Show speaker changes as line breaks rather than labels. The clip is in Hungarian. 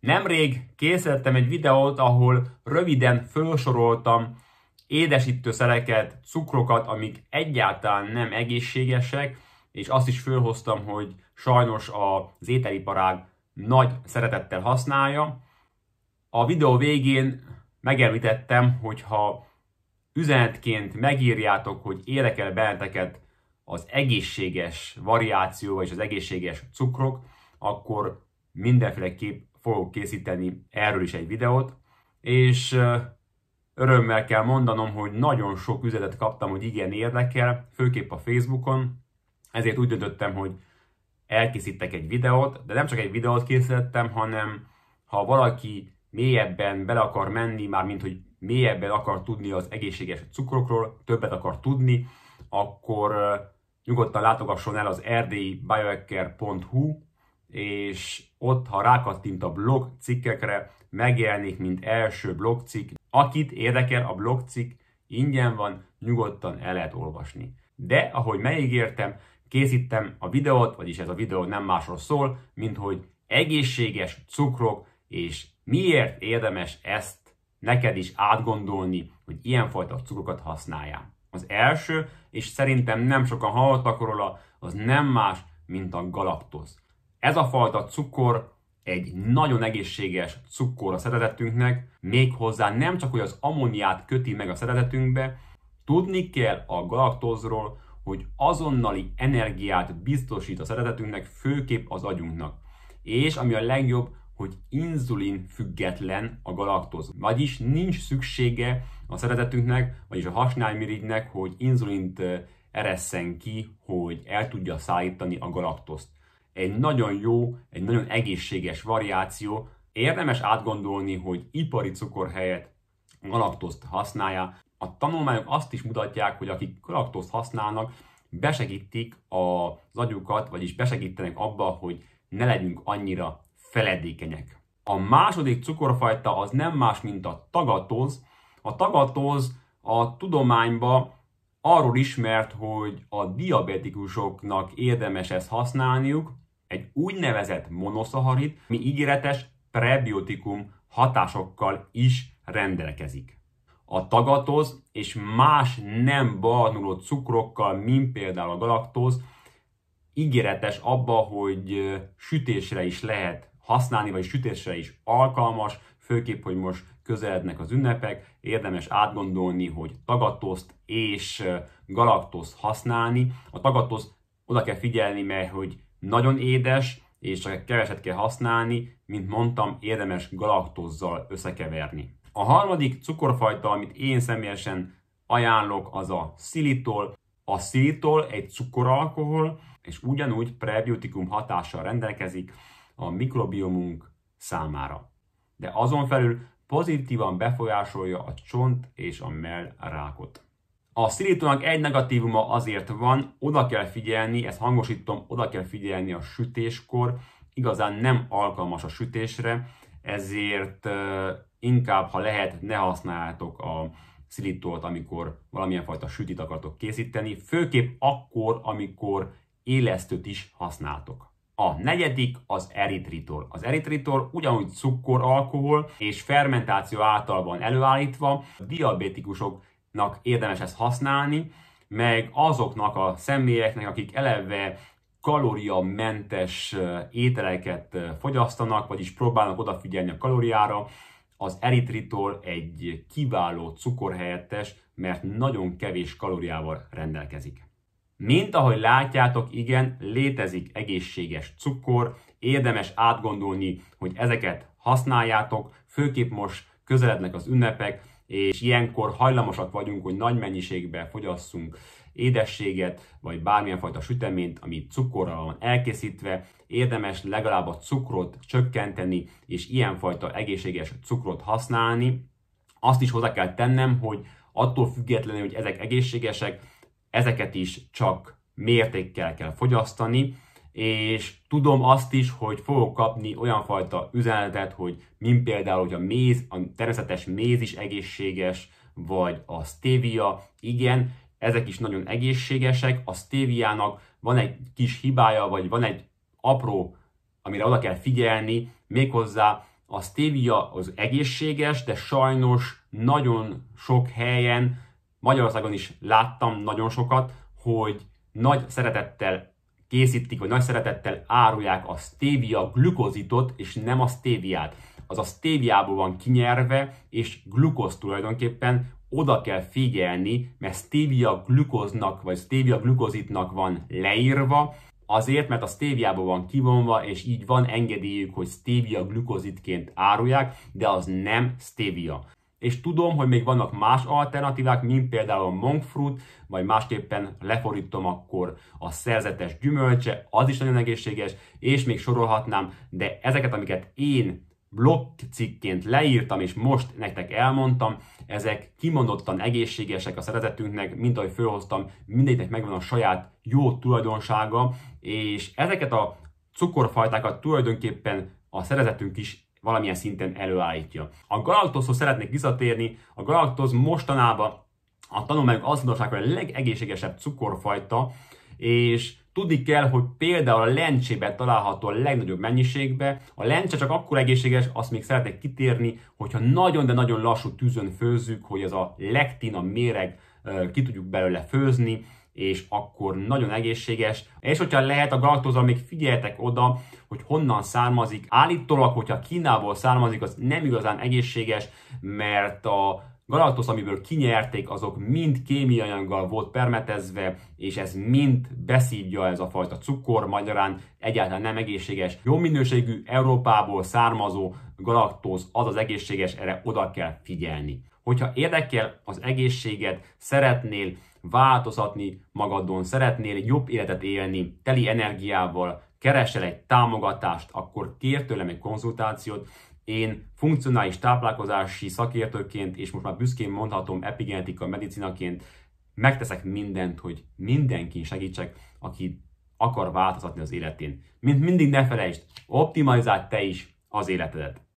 Nemrég készítettem egy videót, ahol röviden felsoroltam édesítőszereket, cukrokat, amik egyáltalán nem egészségesek, és azt is fölhoztam, hogy sajnos az ételiparág nagy szeretettel használja. A videó végén megemlítettem, hogy ha üzenetként megírjátok, hogy érdekel benneteket az egészséges variáció, vagy az egészséges cukrok, akkor mindenféleképp fogok készíteni erről is egy videót, és örömmel kell mondanom, hogy nagyon sok üzenetet kaptam, hogy igen érdekel, főképp a Facebookon, ezért úgy döntöttem, hogy elkészítek egy videót, de nem csak egy videót készítettem, hanem ha valaki mélyebben bele akar menni, már mint hogy mélyebben akar tudni az egészséges cukrokról, többet akar tudni, akkor nyugodtan látogasson el az erdélybiohacker.hu és ott, ha rákattint a blog cikkekre, megjelenik, mint első blogcikk. Akit érdekel a blogcikk, ingyen van, nyugodtan el lehet olvasni. De, ahogy megígértem, készítem a videót, vagyis ez a videó nem másról szól, mint hogy egészséges cukrok, és miért érdemes ezt neked is átgondolni, hogy ilyenfajta cukrokat használjál. Az első, és szerintem nem sokan hallottak róla, az nem más, mint a galaktóz. Ez a fajta cukor egy nagyon egészséges cukor a szeretetünknek, méghozzá nem csak, hogy az ammóniát köti meg a szeretetünkbe, tudni kell a galaktózról, hogy azonnali energiát biztosít a szeretetünknek, főképp az agyunknak. És ami a legjobb, hogy inzulin független a galaktóz. Vagyis nincs szüksége a szeretetünknek, vagyis a hasnálmirigynek, hogy inzulint eh, eresszen ki, hogy el tudja szállítani a galaktózt egy nagyon jó, egy nagyon egészséges variáció. Érdemes átgondolni, hogy ipari cukor helyett galaktózt használja. A tanulmányok azt is mutatják, hogy akik galaktózt használnak, besegítik az agyukat, vagyis besegítenek abba, hogy ne legyünk annyira feledékenyek. A második cukorfajta az nem más, mint a tagatóz. A tagatóz a tudományba arról ismert, hogy a diabetikusoknak érdemes ezt használniuk, egy úgynevezett monoszaharid, mi ígéretes prebiotikum hatásokkal is rendelkezik. A tagatoz és más nem barnuló cukrokkal, mint például a galaktóz, ígéretes abba, hogy sütésre is lehet használni, vagy sütésre is alkalmas, főképp, hogy most közelednek az ünnepek, érdemes átgondolni, hogy tagatoszt és galaktoszt használni. A tagatoszt oda kell figyelni, mert hogy nagyon édes, és csak keveset kell használni, mint mondtam, érdemes galaktózzal összekeverni. A harmadik cukorfajta, amit én személyesen ajánlok, az a szilitol. A szilitol egy cukoralkohol, és ugyanúgy prebiotikum hatással rendelkezik a mikrobiomunk számára. De azon felül pozitívan befolyásolja a csont és a mell rákot. A szilítónak egy negatívuma azért van, oda kell figyelni, ezt hangosítom, oda kell figyelni a sütéskor, igazán nem alkalmas a sütésre, ezért inkább, ha lehet, ne használjátok a szilítót, amikor valamilyen fajta sütit akartok készíteni, főképp akkor, amikor élesztőt is használtok. A negyedik az eritritol. Az eritritol ugyanúgy cukor, alkohol és fermentáció által van előállítva, diabetikusok nak érdemes ezt használni, meg azoknak a személyeknek, akik eleve kalóriamentes ételeket fogyasztanak, vagyis próbálnak odafigyelni a kalóriára, az eritritol egy kiváló cukorhelyettes, mert nagyon kevés kalóriával rendelkezik. Mint ahogy látjátok, igen, létezik egészséges cukor, érdemes átgondolni, hogy ezeket használjátok, főképp most közelednek az ünnepek, és ilyenkor hajlamosak vagyunk, hogy nagy mennyiségben fogyasszunk édességet, vagy bármilyen fajta süteményt, ami cukorral van elkészítve, érdemes legalább a cukrot csökkenteni, és ilyenfajta egészséges cukrot használni. Azt is hozzá kell tennem, hogy attól függetlenül, hogy ezek egészségesek, ezeket is csak mértékkel kell fogyasztani, és tudom azt is, hogy fogok kapni olyan fajta üzenetet, hogy mint például, hogy a méz, a természetes méz is egészséges, vagy a stevia, igen, ezek is nagyon egészségesek, a stéviának van egy kis hibája, vagy van egy apró, amire oda kell figyelni, méghozzá a stevia az egészséges, de sajnos nagyon sok helyen, Magyarországon is láttam nagyon sokat, hogy nagy szeretettel készítik, vagy nagy szeretettel árulják a stevia glukozitot és nem a stéviát. Az a stéviából van kinyerve, és glukoz tulajdonképpen, oda kell figyelni, mert stevia glukoznak vagy stevia glukozitnak van leírva, Azért, mert a stéviából van kivonva, és így van engedélyük, hogy stevia glukozitként árulják, de az nem stevia. És tudom, hogy még vannak más alternatívák, mint például a monkfruit, vagy másképpen leforítom akkor a szerzetes gyümölcse, az is nagyon egészséges, és még sorolhatnám, de ezeket, amiket én blogcikként leírtam, és most nektek elmondtam, ezek kimondottan egészségesek a szeretetünknek, mint ahogy fölhoztam, mindegyiknek megvan a saját jó tulajdonsága, és ezeket a cukorfajtákat tulajdonképpen a szerezetünk is valamilyen szinten előállítja. A Galactoshoz szeretnék visszatérni, a Galactos mostanában a tanulmányok azt mondták, hogy a legegészségesebb cukorfajta, és tudni kell, hogy például a lencsében található a legnagyobb mennyiségbe. A lencse csak akkor egészséges, azt még szeretnék kitérni, hogyha nagyon, de nagyon lassú tűzön főzzük, hogy ez a lektin, a méreg ki tudjuk belőle főzni, és akkor nagyon egészséges. És hogyha lehet a galaktóza, még figyeltek oda, hogy honnan származik. Állítólag, hogyha Kínából származik, az nem igazán egészséges, mert a galaktosz, amiből kinyerték, azok mind kémiai anyaggal volt permetezve, és ez mind beszívja ez a fajta cukor, magyarán egyáltalán nem egészséges. Jó minőségű Európából származó galaktóz az az egészséges, erre oda kell figyelni. Hogyha érdekel az egészséged, szeretnél változatni magadon, szeretnél jobb életet élni, teli energiával, keresel egy támogatást, akkor kér tőlem egy konzultációt, én funkcionális táplálkozási szakértőként, és most már büszkén mondhatom epigenetika medicinaként, megteszek mindent, hogy mindenki segítsek, aki akar változtatni az életén. Mint mindig ne felejtsd, optimalizáld te is az életedet.